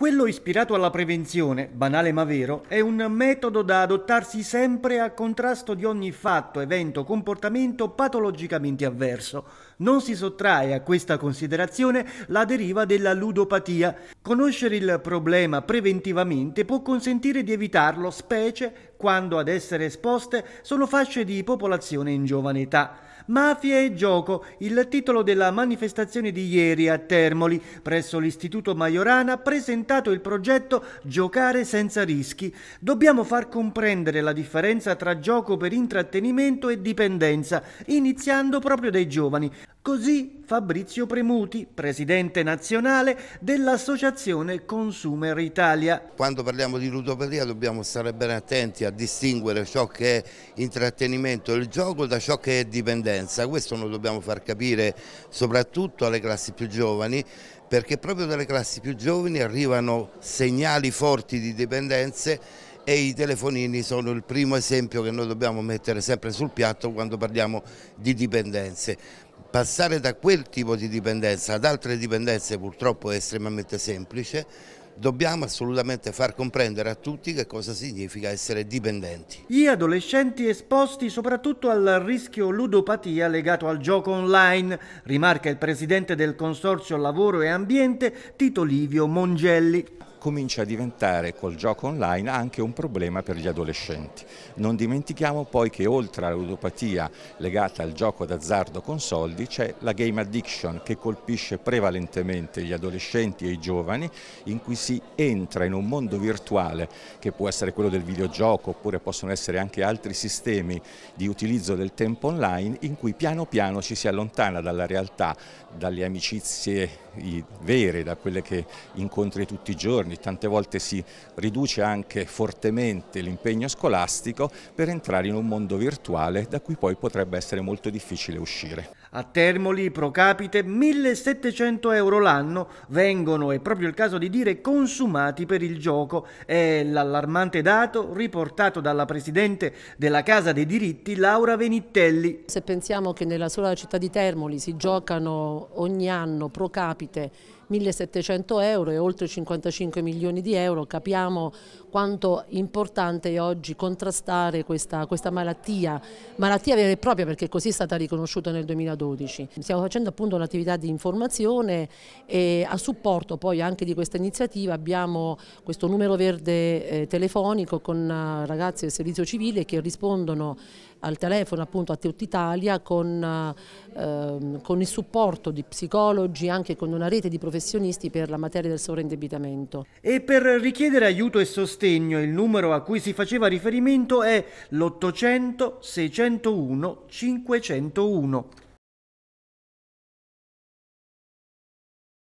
Quello ispirato alla prevenzione, banale ma vero, è un metodo da adottarsi sempre a contrasto di ogni fatto, evento, comportamento patologicamente avverso. Non si sottrae a questa considerazione la deriva della ludopatia. Conoscere il problema preventivamente può consentire di evitarlo, specie quando ad essere esposte sono fasce di popolazione in giovane età. Mafia e gioco, il titolo della manifestazione di ieri a Termoli presso l'Istituto Maiorana ha presentato il progetto Giocare senza rischi. Dobbiamo far comprendere la differenza tra gioco per intrattenimento e dipendenza, iniziando proprio dai giovani. Così Fabrizio Premuti, presidente nazionale dell'Associazione Consumer Italia. Quando parliamo di ludopatia dobbiamo stare ben attenti a distinguere ciò che è intrattenimento del gioco da ciò che è dipendenza. Questo lo dobbiamo far capire soprattutto alle classi più giovani perché proprio dalle classi più giovani arrivano segnali forti di dipendenze e i telefonini sono il primo esempio che noi dobbiamo mettere sempre sul piatto quando parliamo di dipendenze. Passare da quel tipo di dipendenza ad altre dipendenze purtroppo è estremamente semplice, dobbiamo assolutamente far comprendere a tutti che cosa significa essere dipendenti. Gli adolescenti esposti soprattutto al rischio ludopatia legato al gioco online, rimarca il presidente del Consorzio Lavoro e Ambiente Tito Livio Mongelli comincia a diventare col gioco online anche un problema per gli adolescenti. Non dimentichiamo poi che oltre alla ludopatia legata al gioco d'azzardo con soldi c'è la game addiction che colpisce prevalentemente gli adolescenti e i giovani in cui si entra in un mondo virtuale che può essere quello del videogioco oppure possono essere anche altri sistemi di utilizzo del tempo online in cui piano piano ci si allontana dalla realtà, dalle amicizie vere, da quelle che incontri tutti i giorni, tante volte si riduce anche fortemente l'impegno scolastico per entrare in un mondo virtuale da cui poi potrebbe essere molto difficile uscire. A Termoli pro capite 1700 euro l'anno vengono, è proprio il caso di dire, consumati per il gioco. È l'allarmante dato riportato dalla Presidente della Casa dei Diritti, Laura Venitelli. Se pensiamo che nella sola città di Termoli si giocano ogni anno pro capite capita 1700 euro e oltre 55 milioni di euro, capiamo quanto importante è oggi contrastare questa, questa malattia, malattia vera e propria perché così è stata riconosciuta nel 2012. Stiamo facendo appunto un'attività di informazione e a supporto poi anche di questa iniziativa abbiamo questo numero verde eh, telefonico con eh, ragazzi del servizio civile che rispondono al telefono appunto a Tutta Italia con, eh, ehm, con il supporto di psicologi, anche con una rete di professionisti professionisti per la materia del sovraindebitamento. E per richiedere aiuto e sostegno il numero a cui si faceva riferimento è l'800 601 501.